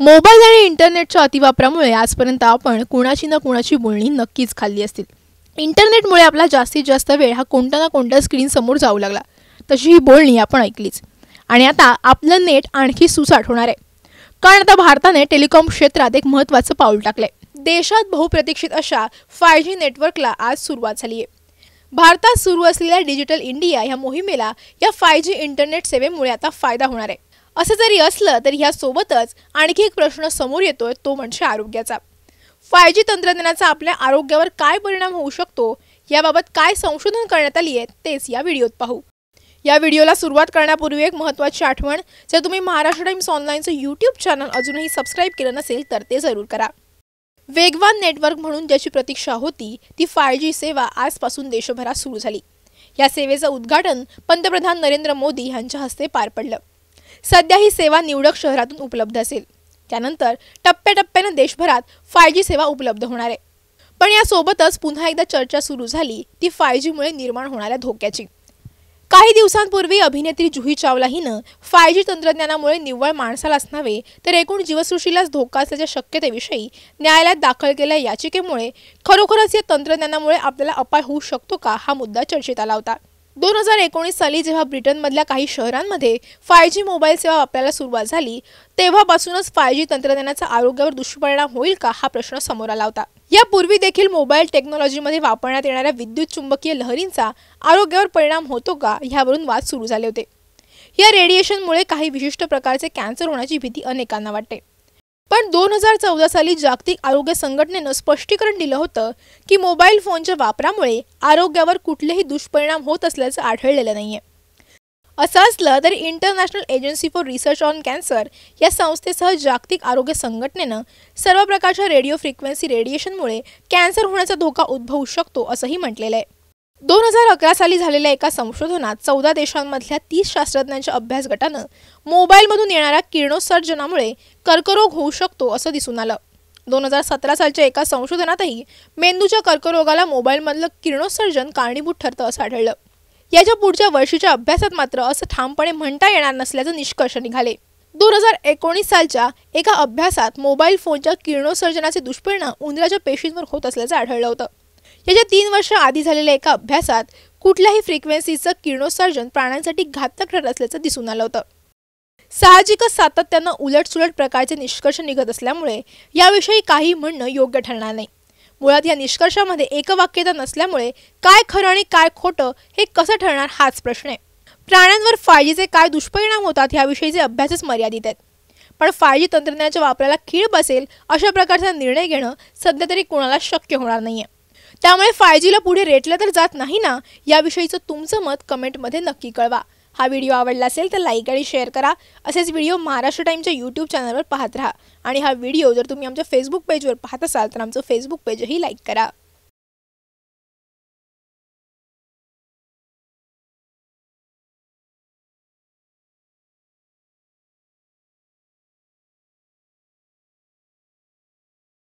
mobile आणि इंटरनेटच्या अतिवापरामुळे आजपर्यंत आपण कुणाची ना कुणाची बोलणी नक्कीच खाल्ली असतील इंटरनेटमुळे आपला जास्तीत जास्त वेळ हा कोणत्या ना कोणत्या स्क्रीनसमोर जाऊ लागला तशी ही बोलणी आपण ऐकलीच आणि आता आपलं नेट आणखी सुसाट होणार आहे कारण आता भारताने टेलिकॉम क्षेत्रात एक महत्त्वाचं पाऊल टाकलंय देशात बहुप्रतीक्षित अशा फाय जी नेटवर्कला आज सुरुवात झाली आहे भारतात सुरू असलेल्या डिजिटल इंडिया या मोहिमेला या फाय जी इंटरनेट सेवेमुळे आता फायदा होणार आहे असं जरी असलं तरी ह्यासोबतच आणखी एक प्रश्न समोर येतोय तो म्हणजे आरोग्याचा फाय जी तंत्रज्ञानाचा आपल्या आरोग्यावर काय परिणाम होऊ शकतो याबाबत काय संशोधन करण्यात आली आहे तेच या व्हिडिओत पाहू या व्हिडिओला सुरुवात करण्यापूर्वी एक महत्त्वाची आठवण जर तुम्ही महाराष्ट्र टाइम्स ऑनलाईनचं यूट्यूब चॅनल अजूनही सबस्क्राईब केलं नसेल तर ते जरूर करा वेगवान नेटवर्क म्हणून ज्याची प्रतीक्षा होती ती फाय जी सेवा आजपासून देशभरात सुरू झाली या सेवेचं उद्घाटन पंतप्रधान नरेंद्र मोदी यांच्या हस्ते पार पडलं सध्या ही सेवा निवडक शहरातून उपलब्ध असेल त्यानंतर टप्प्याटप्प्यानं देशभरात फाय जी सेवा उपलब्ध होणार आहे पण यासोबतच पुन्हा एकदा चर्चा सुरू झाली ती फाय जीमुळे निर्माण होणाऱ्या धोक्याची काही दिवसांपूर्वी अभिनेत्री जुही चावला हिनं फाय जी तंत्रज्ञानामुळे निव्वळ माणसालाच नव्हे तर एकूण जीवसृष्टीलाच धोका असल्याच्या शक्यतेविषयी न्यायालयात दाखल केलेल्या याचिकेमुळे खरोखरच या तंत्रज्ञानामुळे आपल्याला अपाय होऊ शकतो का हा मुद्दा चर्चेत आला होता दोन हजार एकोणीस साली जेव्हा ब्रिटनमधल्या काही शहरांमध्ये फाय जी मोबाईल सेवा वापरायला सुरुवात झाली तेव्हापासूनच फाय जी तंत्रज्ञानाचा आरोग्यावर दुष्परिणाम होईल का हा प्रश्न समोर आला होता यापूर्वी देखील मोबाईल टेक्नॉलॉजीमध्ये वापरण्यात येणाऱ्या विद्युत चुंबकीय लहरींचा आरोग्यावर परिणाम होतो का ह्यावरून वाद सुरू झाले होते या रेडिएशनमुळे काही विशिष्ट प्रकारचे कॅन्सर होण्याची भीती अनेकांना वाटते पण दोन हजार चौदा साली जागतिक आरोग्य संघटनेनं स्पष्टीकरण दिलं होतं की मोबाईल फोनच्या वापरामुळे आरोग्यावर कुठलेही दुष्परिणाम होत असल्याचं आढळलेलं नाहीये असं असलं तरी international agency for research on cancer या संस्थेसह जागतिक आरोग्य संघटनेनं सर्व प्रकारच्या रेडिओ फ्रिक्वेन्सी रेडिएशनमुळे कॅन्सर होण्याचा धोका उद्भवू शकतो असंही म्हटलेलं आहे दोन हजार अकरा साली झालेल्या एका संशोधनात चौदा देशांमधल्या तीस शास्त्रज्ञांच्या अभ्यास गटानं मोबाईलमधून येणाऱ्या किरणोत्सर्जनामुळे कर्करोग होऊ शकतो असं दिसून आलं दोन हजार सतरा सालच्या एका संशोधनातही मेंदूच्या कर्करोगाला मोबाईलमधलं किरणोत्सर्जन कारणीभूत ठरतं असं आढळलं याच्या पुढच्या वर्षीच्या अभ्यासात मात्र असं ठामपणे म्हणता येणार नसल्याचं निष्कर्ष निघाले दोन हजार एकोणीस सालच्या एका अभ्यासात मोबाईल फोनच्या किरणोत्सर्जनाचे दुष्परिणाम उंदराच्या पेशींवर होत असल्याचं आढळलं होतं याच्या तीन वर्ष आधी झालेल्या एका अभ्यासात कुठल्याही फ्रिक्वेन्सीचं किरणोत्सर्जन प्राण्यांसाठी घातक ठरत असल्याचं दिसून आलं होतं साहजिकच सातत्यानं उलटसुलट प्रकारचे निष्कर्ष निघत असल्यामुळे याविषयी काही म्हणणं योग्य ठरणार नाही मुळात या निष्कर्षामध्ये एकवाक्यता नसल्यामुळे काय खरं आणि काय खोटं हे कसं ठरणार हाच प्रश्न आहे प्राण्यांवर फायजीचे काय दुष्परिणाम होतात याविषयीचे अभ्यासच मर्यादित आहेत पण फायजी तंत्रज्ञानाच्या वापराला खीळ बसेल अशा प्रकारचा निर्णय घेणं सध्या तरी कोणाला शक्य होणार आहे त्यामुळे फाय जीला पुढे रेटलं तर जात नाही ना याविषयीचं तुमचं मत कमेंटमध्ये नक्की कळवा हा व्हिडिओ आवडला असेल तर लाईक आणि शेअर करा असेच व्हिडिओ महाराष्ट्र टाईमच्या यूट्यूब चॅनलवर पाहत राहा आणि हा व्हिडिओ जर तुम्ही आमच्या फेसबुक पेजवर पाहत असाल तर आमचं फेसबुक पेजही लाईक करा